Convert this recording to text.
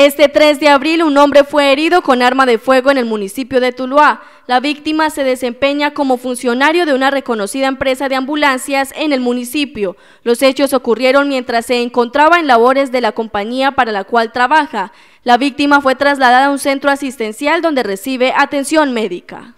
Este 3 de abril un hombre fue herido con arma de fuego en el municipio de Tuluá. La víctima se desempeña como funcionario de una reconocida empresa de ambulancias en el municipio. Los hechos ocurrieron mientras se encontraba en labores de la compañía para la cual trabaja. La víctima fue trasladada a un centro asistencial donde recibe atención médica.